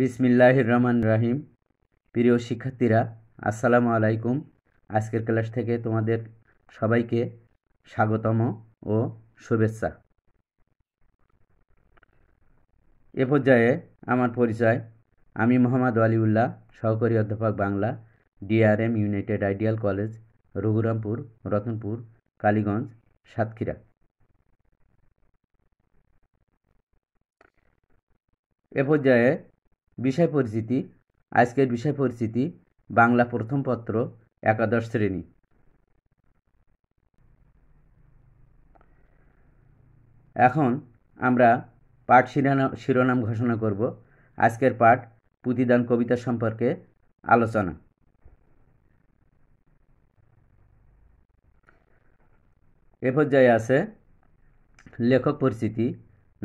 বিসমিল্লাহির রহমান রাহিম প্রিয় শিক্ষার্থীরা আসসালামু আলাইকুম আজকের ক্লাস থেকে তোমাদের সবাইকে স্বাগতম ও শুভেচ্ছা এ পর্যায়ে আমার পরিচয় আমি মোহাম্মদ আলিউল্লাহ সহকারী অধ্যাপক Bangla DRM United Ideal College Raghurampur Ratanpur Kaliganj Satkhira এ পর্যায়ে বিষয় পরিচিতি আজকের বিষয় পরিচিতি বাংলা প্রথম পত্র একাদশ শ্রেণী এখন আমরা পাঠ শিরোনাম শিরোনাম ঘোষণা করব আজকের পাঠ পুঁতিদান কবিতা সম্পর্কে আলোচনা এ পর্যায়ে আছে লেখক পরিচিতি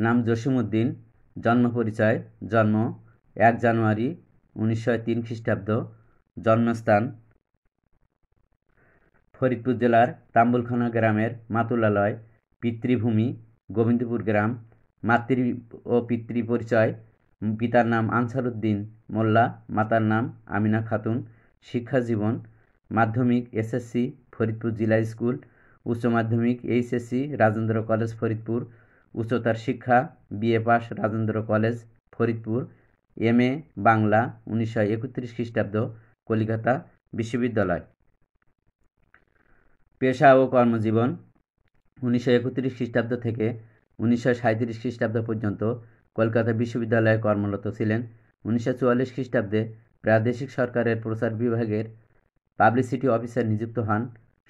নাম উদ্দিন জন্ম পরিচয় জন্ম এক জানুয়ারি উনিশশো তিন খ্রিস্টাব্দ জন্মস্থান ফরিদপুর জেলার তাম্বুলখানা গ্রামের মাতুলালয় পিতৃভূমি গোবিন্দপুর গ্রাম মাতৃ ও পিতৃ পরিচয় পিতার নাম আনসারুদ্দিন মোল্লা মাতার নাম আমিনা খাতুন শিক্ষা জীবন মাধ্যমিক এসএসসি ফরিদপুর জিলা স্কুল উচ্চ মাধ্যমিক এইচএসসি রাজেন্দ্র কলেজ ফরিদপুর উচ্চতর শিক্ষা BA pass Rajendra college Faridpur M A Bangla উনিশশো একত্রিশ খ্রিস্টাব্দ কলিকাতা বিশ্ববিদ্যালয় পেশা ও কর্মজীবন উনিশশো একত্রিশ খ্রিস্টাব্দ থেকে উনিশশো সাঁত্রিশ খ্রিস্টাব্দ পর্যন্ত কলকাতা বিশ্ববিদ্যালয়ে কর্মরত ছিলেন উনিশশো চুয়াল্লিশ খ্রিস্টাব্দে প্রাদেশিক সরকারের প্রচার বিভাগের পাবলিসিটি অফিসার নিযুক্ত হন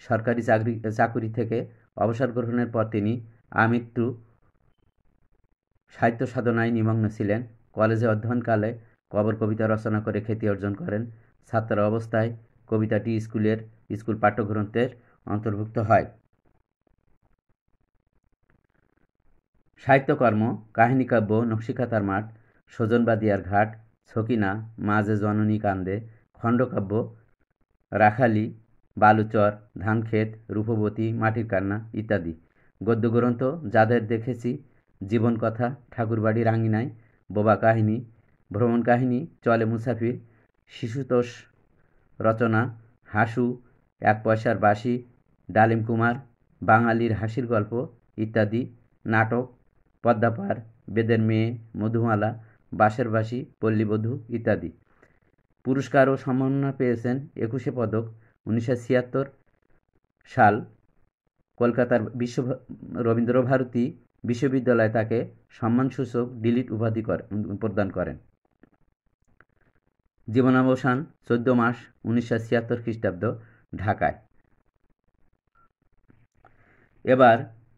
সরকারি চাকরি চাকুরি থেকে অবসর গ্রহণের পর তিনি আমৃত্যু সাহিত্য সাধনায় নিমগ্ন ছিলেন কলেজে অধ্যয়নকালে কবর কবিতা রচনা করে খ্যাতি অর্জন করেন ছাত্র অবস্থায় কবিতাটি স্কুলের স্কুল পাঠ্যগ্রন্থের অন্তর্ভুক্ত হয় সাহিত্যকর্ম কাহিনী কাব্য নকশিকাতার মাঠ সজনবাদিয়ার ঘাট ছকিনা মাঝে জননী কান্দে খণ্ডকাব্য রাখালি বালুচর ধানক্ষেত রূপবতী মাটির কান্না ইত্যাদি গদ্যগ্রন্থ যাদের দেখেছি জীবনকথা ঠাকুরবাড়ি রাঙিনায় বোবা কাহিনী ভ্রমণ কাহিনী চলে মুসাফির শিশুতোষ রচনা হাসু এক পয়সার বাসি ডালিম কুমার বাঙালির হাসির গল্প ইত্যাদি নাটক পদ্মাপার বেদের মেয়ে মধুমালা বাঁশের বাসি পল্লীবধূ ইত্যাদি পুরস্কার ও সম্মাননা পেয়েছেন একুশে পদক উনিশশো সাল কলকাতার বিশ্ব রবীন্দ্রভারতী বিশ্ববিদ্যালয় তাকে সম্মানসূচক ডিলিট উপাধি প্রদান করেন জীবনাবসান চোদ্দ মাস উনিশশো ছিয়াত্তর খ্রিস্টাব্দ ঢাকায় এবার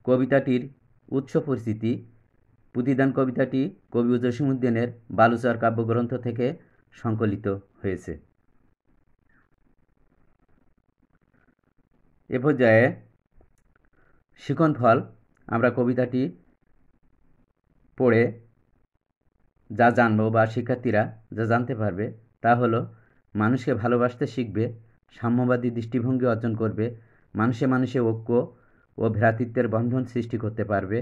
কবিতাটির উৎস পরিস্থিতি প্রতিদান কবিতাটি কবি জসিমুদ্দিনের বালুচর কাব্যগ্রন্থ থেকে সংকলিত হয়েছে এ পর্যায়ে শিকন ফল আমরা কবিতাটি পড়ে যা জানবো বা শিক্ষার্থীরা যা জানতে পারবে তা হলো মানুষকে ভালোবাসতে শিখবে সাম্যবাদী দৃষ্টিভঙ্গি অর্জন করবে মানুষে মানুষে ঐক্য ও ভ্রাতৃত্বের বন্ধন সৃষ্টি করতে পারবে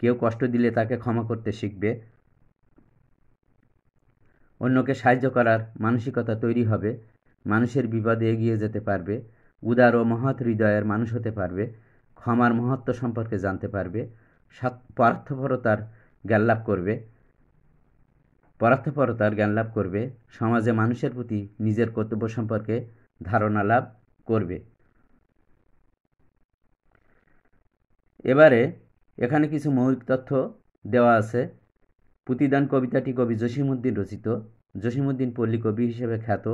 কেউ কষ্ট দিলে তাকে ক্ষমা করতে শিখবে অন্যকে সাহায্য করার মানসিকতা তৈরি হবে মানুষের বিপদে এগিয়ে যেতে পারবে উদার ও মহৎ হৃদয়ের মানুষ হতে পারবে ক্ষমার মহত্ব সম্পর্কে জানতে পারবে পরার্থপরতার জ্ঞান লাভ করবে পরার্থপরতার জ্ঞান লাভ করবে সমাজে মানুষের প্রতি নিজের কর্তব্য সম্পর্কে ধারণা লাভ করবে এবারে এখানে কিছু মৌলিক তথ্য দেওয়া আছে পুতিদান কবিতাটি কবি জসিমুদ্দিন রচিত জসিমুদ্দিন পল্লী কবি হিসেবে খ্যাত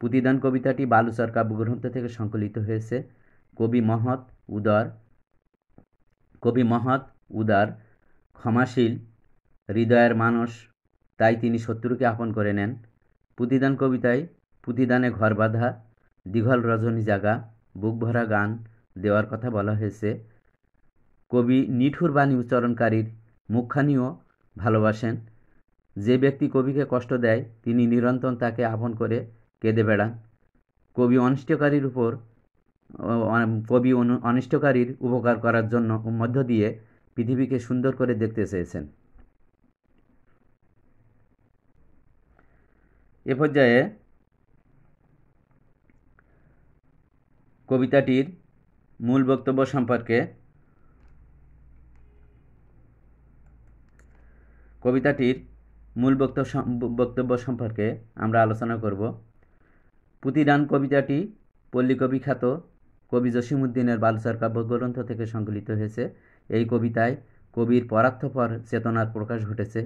পুতিদান কবিতাটি বালুচর কাব্যগ্রন্থ থেকে সংকলিত হয়েছে কবি মহৎ উদার কবি মহৎ উদার ক্ষমাশীল হৃদয়ের মানুষ তাই তিনি শত্রুকে আপন করে নেন পুতিদান কবিতায় পুতিদানে ঘর বাঁধা দীঘল রজনী জাগা বুক ভরা গান দেওয়ার কথা বলা হয়েছে কবি নিঠুর বাণী উচ্চারণকারীর মুখখানিও ভালোবাসেন যে ব্যক্তি কবিকে কষ্ট দেয় তিনি নিরন্তর তাকে আপন করে কেঁদে বেড়ান কবি অনিষ্টকারীর উপর কবি অনিষ্টকারীর উপকার করার জন্য মধ্য দিয়ে পৃথিবীকে সুন্দর করে দেখতে চেয়েছেন এ পর্যায়ে কবিতাটির মূল বক্তব্য সম্পর্কে কবিতাটির মূল বক্তব্য বক্তব্য সম্পর্কে আমরা আলোচনা করব পুতিদান কবিতাটি পল্লীকবি খ্যাত কবি জসিমুদ্দিনের বালুচার কাব্যগ্রন্থ থেকে সংকলিত হয়েছে এই কবিতায় কবির পরার্থপর চেতনার প্রকাশ ঘটেছে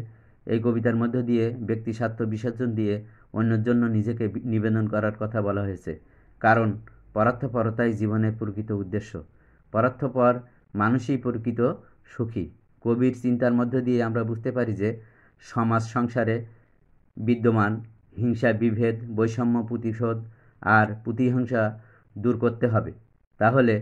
এই কবিতার মধ্য দিয়ে ব্যক্তি স্বার্থ বিসর্জন দিয়ে অন্যের জন্য নিজেকে নিবেদন করার কথা বলা হয়েছে কারণ পরার্থপরতাই জীবনের প্রকৃত উদ্দেশ্য পরার্থপর মানুষই প্রকৃত সুখী কবির চিন্তার মধ্য দিয়ে আমরা বুঝতে পারি যে সমাজ সংসারে বিদ্যমান হিংসা বিভেদ বৈষম্য প্রতিশোধ আর প্রতিহিংসা দূর করতে হবে তাহলে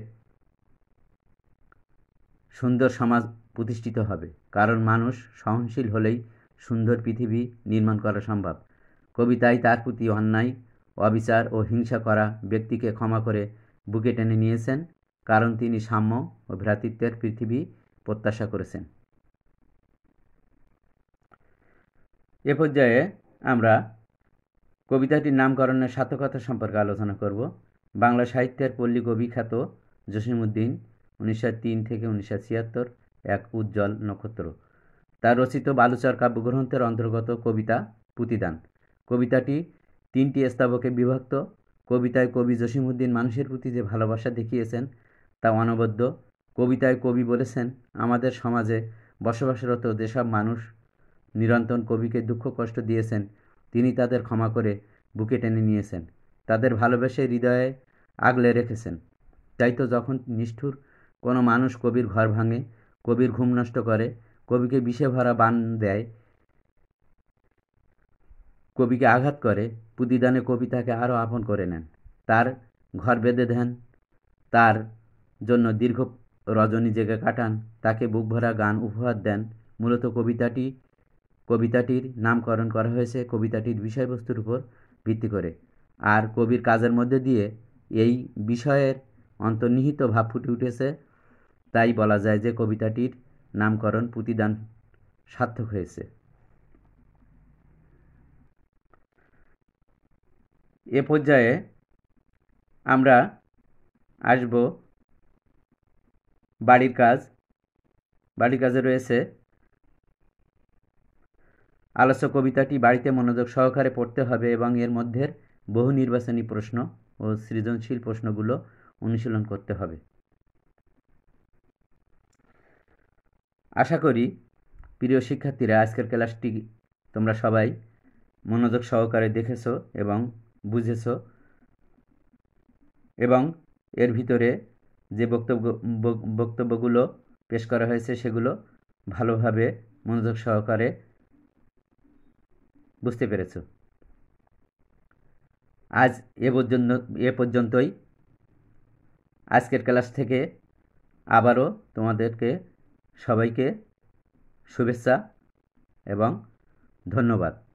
সুন্দর সমাজ প্রতিষ্ঠিত হবে কারণ মানুষ সহনশীল হলেই সুন্দর পৃথিবী নির্মাণ করা সম্ভব কবিতায় তার প্রতি অন্যায় অবিচার ও হিংসা করা ব্যক্তিকে ক্ষমা করে বুকে টেনে নিয়েছেন কারণ তিনি সাম্য ও ভ্রাতৃত্বের পৃথিবী প্রত্যাশা করেছেন এ পর্যায়ে আমরা কবিতাটির নামকরণের সার্থকতা সম্পর্কে আলোচনা করব বাংলা সাহিত্যের পল্লী কবি খ্যাত জসিমুদ্দিন উনিশশো তিন থেকে উনিশশো ছিয়াত্তর এক উজ্জ্বল নক্ষত্র তার রচিত বালুচর কাব্যগ্রন্থের অন্তর্গত কবিতা পুতিদান কবিতাটি তিনটি স্তাবকে বিভক্ত কবিতায় কবি জসিমুদ্দিন মানুষের প্রতি যে ভালোবাসা দেখিয়েছেন তা অনবদ্য কবিতায় কবি বলেছেন আমাদের সমাজে বসবাসরত যেসব মানুষ নিরন্তন কবিকে দুঃখ কষ্ট দিয়েছেন তিনি তাদের ক্ষমা করে বুকে টেনে নিয়েছেন তাদের ভালোবেসে হৃদয়ে আগলে রেখেছেন তাই তো যখন নিষ্ঠুর কোনো মানুষ কবির ঘর ভাঙে কবির ঘুম নষ্ট করে কবিকে বিষে ভরা বান দেয় কবিকে আঘাত করে পুদিদানে কবি তাকে আরও আপন করে নেন তার ঘর বেঁধে দেন তার জন্য দীর্ঘ রজনী জেগে কাটান তাকে বুক ভরা গান উপহার দেন মূলত কবিতাটি কবিতাটির নামকরণ করা হয়েছে কবিতাটির বিষয়বস্তুর উপর ভিত্তি করে আর কবির কাজের মধ্যে দিয়ে এই বিষয়ের অন্তর্নিহিত ভাব ফুটে উঠেছে তাই বলা যায় যে কবিতাটির নামকরণ প্রতিদান সার্থক হয়েছে এ পর্যায়ে আমরা আসব বাড়ির কাজ বাড়ির কাজে রয়েছে আলস্য কবিতাটি বাড়িতে মনোযোগ সহকারে পড়তে হবে এবং এর মধ্যে বহু নির্বাচনী প্রশ্ন ও সৃজনশীল প্রশ্নগুলো অনুশীলন করতে হবে আশা করি প্রিয় শিক্ষার্থীরা আজকের ক্লাসটি তোমরা সবাই মনোযোগ সহকারে দেখেছো এবং বুঝেছো এবং এর ভিতরে যে বক্তব্য বক্তব্যগুলো পেশ করা হয়েছে সেগুলো ভালোভাবে মনোযোগ সহকারে বুঝতে পেরেছো আজ এ পর্যন্ত এ পর্যন্তই আজকের ক্লাস থেকে আবারও তোমাদেরকে সবাইকে শুভেচ্ছা এবং ধন্যবাদ